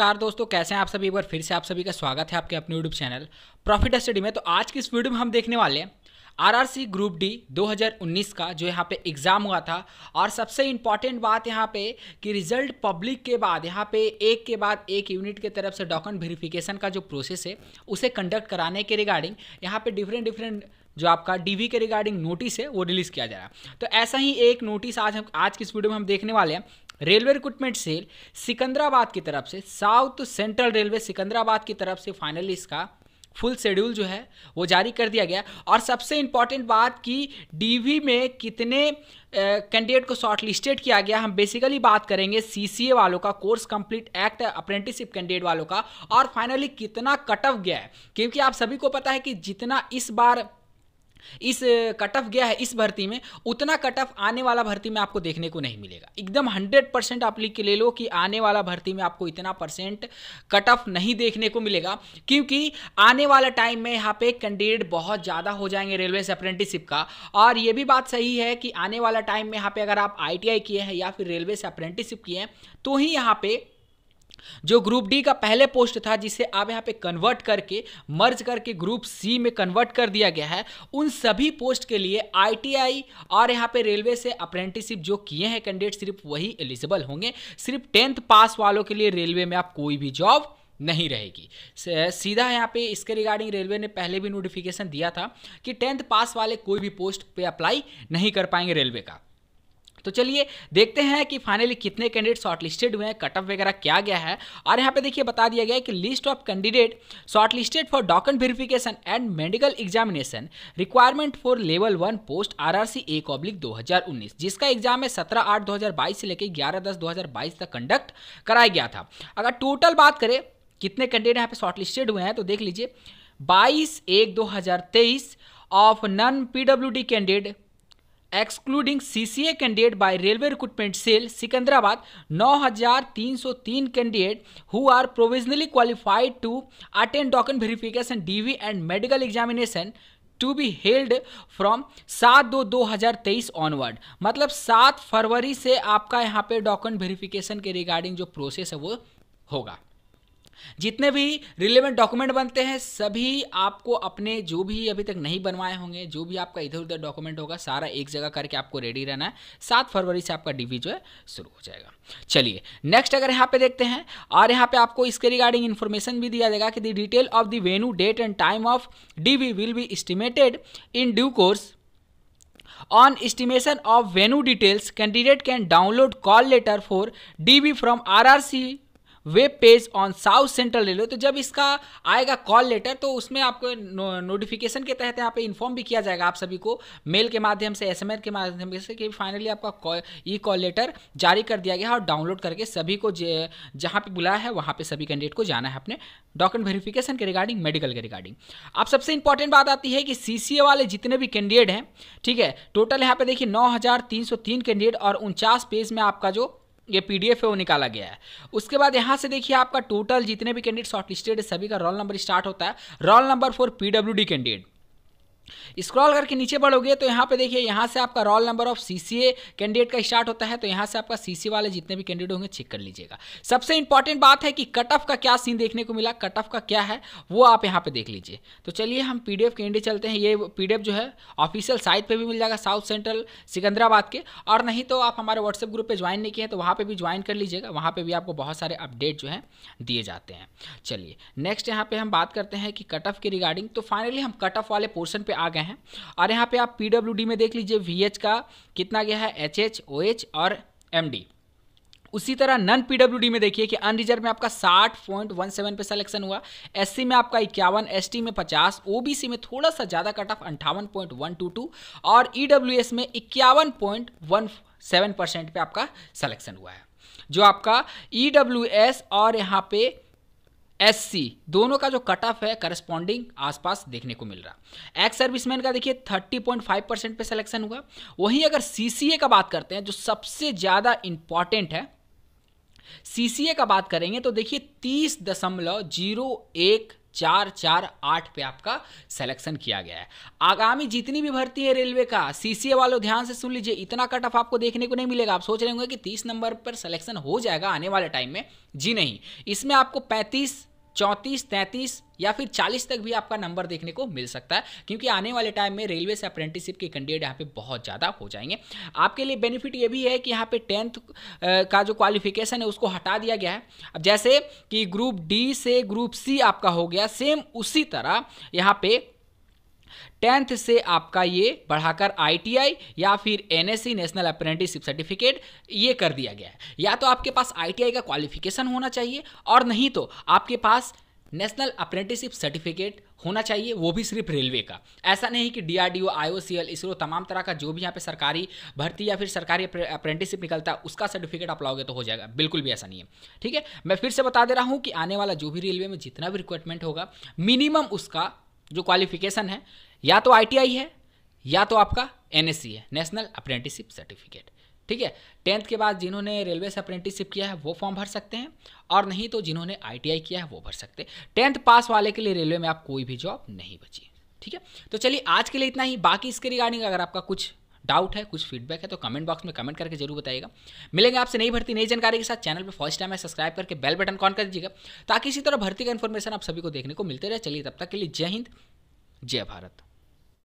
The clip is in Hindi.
नमस्कार दोस्तों कैसे हैं आप सभी एक बार फिर से आप सभी का स्वागत है आपके अपने यूट्यूब चैनल प्रॉफिट स्टडी में तो आज की इस वीडियो में हम देखने वाले हैं सी ग्रुप डी 2019 का जो यहाँ पे एग्ज़ाम हुआ था और सबसे इम्पॉर्टेंट बात यहाँ पे कि रिजल्ट पब्लिक के बाद यहाँ पे एक के बाद एक यूनिट के तरफ से डॉक्यूमेंट वेरिफिकेशन का जो प्रोसेस है उसे कंडक्ट कराने के रिगार्डिंग यहाँ पे डिफरेंट डिफरेंट जो आपका डीवी के रिगार्डिंग नोटिस है वो रिलीज़ किया जा रहा है तो ऐसा ही एक नोटिस आज हम आज की इस वीडियो में हम देखने वाले हैं रेलवे रिक्रूटमेंट सेल सिकंदराबाद की तरफ से साउथ सेंट्रल रेलवे सिकंदराबाद की तरफ से फाइनली इसका फुल शेड्यूल जो है वो जारी कर दिया गया और सबसे इम्पॉर्टेंट बात कि डीवी में कितने कैंडिडेट को शॉर्ट लिस्टेड किया गया हम बेसिकली बात करेंगे सीसीए वालों का course complete act apprenticeship candidate वालों का और फाइनली कितना कट ऑफ गया है क्योंकि आप सभी को पता है कि जितना इस बार इस कट ऑफ गया है इस भर्ती में उतना कट ऑफ आने वाला भर्ती में आपको देखने को नहीं मिलेगा एकदम हंड्रेड परसेंट आप लिख के ले लो कि आने वाला भर्ती में आपको इतना परसेंट कट ऑफ नहीं देखने को मिलेगा क्योंकि आने वाला टाइम में यहाँ पे कैंडिडेट बहुत ज़्यादा हो जाएंगे रेलवे से अप्रेंटिसिप का और ये भी बात सही है कि आने वाला टाइम में यहाँ पे अगर आप आई किए हैं या फिर रेलवे से अप्रेंटिसिप किए हैं तो ही यहाँ पे जो ग्रुप डी का पहले पोस्ट था जिसे आप यहाँ पे कन्वर्ट करके मर्ज करके ग्रुप सी में कन्वर्ट कर दिया गया है उन सभी पोस्ट के लिए आईटीआई और यहाँ पे रेलवे से अप्रेंटिसशिप जो किए हैं कैंडिडेट सिर्फ वही एलिजिबल होंगे सिर्फ टेंथ पास वालों के लिए रेलवे में आप कोई भी जॉब नहीं रहेगी सीधा यहाँ पे इसके रिगार्डिंग रेलवे ने पहले भी नोटिफिकेशन दिया था कि टेंथ पास वाले कोई भी पोस्ट पे अप्लाई नहीं कर पाएंगे रेलवे का तो चलिए देखते हैं कि फाइनली कितने कैंडिडेट शॉर्टलिस्टेड हुए हैं कटअप वगैरह क्या गया है और यहाँ पे देखिए बता दिया गया है कि list of candidate shortlisted for document verification and medical examination requirement for level one post R R C एक ऑब्लिक दो जिसका एग्जाम है सत्रह आठ दो से लेकर ग्यारह दस दो तक कंडक्ट कराया गया था अगर टोटल बात करें कितने कैंडिडेट यहाँ पे शॉर्टलिस्टेड हुए हैं तो देख लीजिए बाईस एक दो हज़ार तेईस of non P D candidate excluding CCA candidate by railway recruitment cell Secunderabad 9,303 candidate who are provisionally qualified to attend document verification DV and medical examination to be held from सात दो दो हज़ार तेईस ऑनवर्ड मतलब सात फरवरी से आपका यहाँ पे डॉक्यूमेंट वेरिफिकेशन के रिगार्डिंग जो प्रोसेस है वो होगा जितने भी रिलेवेंट डॉक्यूमेंट बनते हैं सभी आपको अपने जो भी अभी तक नहीं बनवाए होंगे जो भी आपका इधर उधर डॉक्यूमेंट होगा सारा एक जगह करके आपको रेडी रहना है सात फरवरी से आपका डीवी जो है शुरू हो जाएगा चलिए नेक्स्ट अगर यहाँ पे देखते हैं और यहाँ पे आपको इसके रिगार्डिंग इन्फॉर्मेशन भी दिया जाएगा कि the detail of the venue date and time of DV will be estimated in due course on estimation of venue details candidate can download call letter from R R C web page on South Central Railway तो जब इसका आएगा कॉल लेटर तो उसमें आपको नोटिफिकेशन के तहत यहाँ पे इन्फॉर्म भी किया जाएगा आप सभी को मेल के माध्यम से एस के माध्यम से कि फाइनली आपका ई कॉल लेटर जारी कर दिया गया और डाउनलोड करके सभी को जहाँ पर बुलाया है वहाँ पर सभी कैंडिडेट को जाना है अपने डॉक्यूमेंट वेरिफिकेशन के रिगार्डिंग मेडिकल के रिगार्डिंग अब सबसे इंपॉर्टेंट बात आती है कि सी वाले जितने भी कैंडिडेट हैं ठीक है टोटल यहाँ पे देखिए नौ कैंडिडेट और उनचास पेज में आपका जो ये पीडीएफ है वो निकाला गया है उसके बाद यहाँ से देखिए आपका टोटल जितने भी कैंडिडेट शॉर्टलिस्टेड लिस्टेड है सभी का रोल नंबर स्टार्ट होता है roll number for PWD candidate scroll करके नीचे बढ़ोगे तो यहाँ पे देखिए यहाँ से आपका roll number of CCA candidate का स्टार्ट होता है तो यहाँ से आपका सीसी वाले जितने भी कैंडिडेट होंगे चेक कर लीजिएगा सबसे इंपॉर्टेंट बात है कि कट ऑफ का क्या सीन देखने को मिला कट ऑफ का क्या है वो आप यहाँ पे देख लीजिए तो चलिए हम पीडीएफ के इंडिया चलते हैं ये पीडीएफ जो है ऑफिशियल साइट पर भी मिल जाएगा साउथ सेंट्रल सिकंदराबाद के और नहीं तो आप हमारे व्हाट्सएप ग्रुप पर ज्वाइन नहीं किए तो वहाँ पर भी ज्वाइन कर लीजिएगा वहाँ पर भी आपको बहुत सारे अपडेट जो हैं दिए जाते हैं चलिए नेक्स्ट यहाँ पे हम बात करते हैं कि कट ऑफ के रिगार्डिंग तो फाइनली हम कट ऑफ वाले पोर्सन पर आ गए गए हैं और यहाँ पे आप पी में देख लीजिए वी का कितना गया है एच एच ओ एच और एम उसी तरह नन पीडब्ल्यूडी में देखिए कि अनरिजर्व में आपका 60.17 पे सिलेक्शन हुआ एससी में आपका इक्यावन एसटी में 50 ओबीसी में थोड़ा सा ज़्यादा कट ऑफ अंठावन और ईडब्ल्यूएस e में इक्यावन पॉइंट परसेंट पे आपका सिलेक्शन हुआ है जो आपका ई e और यहाँ पे एस दोनों का जो कट ऑफ है करस्पॉन्डिंग आसपास देखने को मिल रहा एक्स सर्विसमैन का देखिए 30.5 परसेंट पे सिलेक्शन हुआ वहीं अगर सीसीए का बात करते हैं जो सबसे ज़्यादा इंपॉर्टेंट है सीसीए का बात करेंगे तो देखिए तीस दशमलव जीरो एक चार चार आठ पे आपका सिलेक्शन किया गया है आगामी जितनी भी भर्ती है रेलवे का सीसीए वालों ध्यान से सुन लीजिए इतना कट ऑफ आपको देखने को नहीं मिलेगा आप सोच रहे होंगे कि तीस नंबर पर सिलेक्शन हो जाएगा आने वाले टाइम में जी नहीं इसमें आपको पैंतीस चौंतीस तैंतीस या फिर चालीस तक भी आपका नंबर देखने को मिल सकता है क्योंकि आने वाले टाइम में रेलवे से अप्रेंटिसिप के कैंडिडेट यहाँ पे बहुत ज़्यादा हो जाएंगे आपके लिए बेनिफिट ये भी है कि यहाँ पे टेंथ का जो क्वालिफिकेशन है उसको हटा दिया गया है अब जैसे कि ग्रुप डी से ग्रुप सी आपका हो गया सेम उसी तरह यहाँ पे टेंथ से आपका ये बढ़ाकर आईटीआई या फिर एनएससी नेशनल अप्रेंटिसशिप सर्टिफिकेट ये कर दिया गया है या तो आपके पास आईटीआई का क्वालिफिकेशन होना चाहिए और नहीं तो आपके पास नेशनल अप्रेंटिसशिप सर्टिफिकेट होना चाहिए वो भी सिर्फ रेलवे का ऐसा नहीं कि डीआरडीओ आईओसीएल इसरो तमाम तरह का जो भी यहाँ पे सरकारी भर्ती या फिर सरकारी अप्रेंटिसशिप निकलता है उसका सर्टिफिकेट आप लाओगे तो हो जाएगा बिल्कुल भी ऐसा नहीं है ठीक है मैं फिर से बता दे रहा हूँ कि आने वाला जो भी रेलवे में जितना भी रिक्वायरमेंट होगा मिनिमम उसका जो क्वालिफिकेशन है या तो आई है या तो आपका एन e है नेशनल अप्रेंटिसिप सर्टिफिकेट ठीक है टेंथ के बाद जिन्होंने रेलवे से अप्रेंटिसिप किया है वो फॉर्म भर सकते हैं और नहीं तो जिन्होंने आईटीआई किया है वो भर सकते हैं टेंथ पास वाले के लिए रेलवे में आप कोई भी जॉब नहीं बची ठीक है तो चलिए आज के लिए इतना ही बाकी इसके रिगार्डिंग अगर आपका कुछ डाउट है कुछ फीडबैक है तो कमेंट बॉक्स में कमेंट करके जरूर बताइएगा मिलेंगे आपसे नई भर्ती नई जानकारी के साथ चैनल पर फर्स्ट टाइम है सब्सक्राइब करके बेल बटन ऑन कर दीजिएगा ताकि इसी तरह भर्ती का इन्फॉर्मेशन आप सभी को देखने को मिलते रहे चलिए तब तक के लिए जय हिंद जय भारत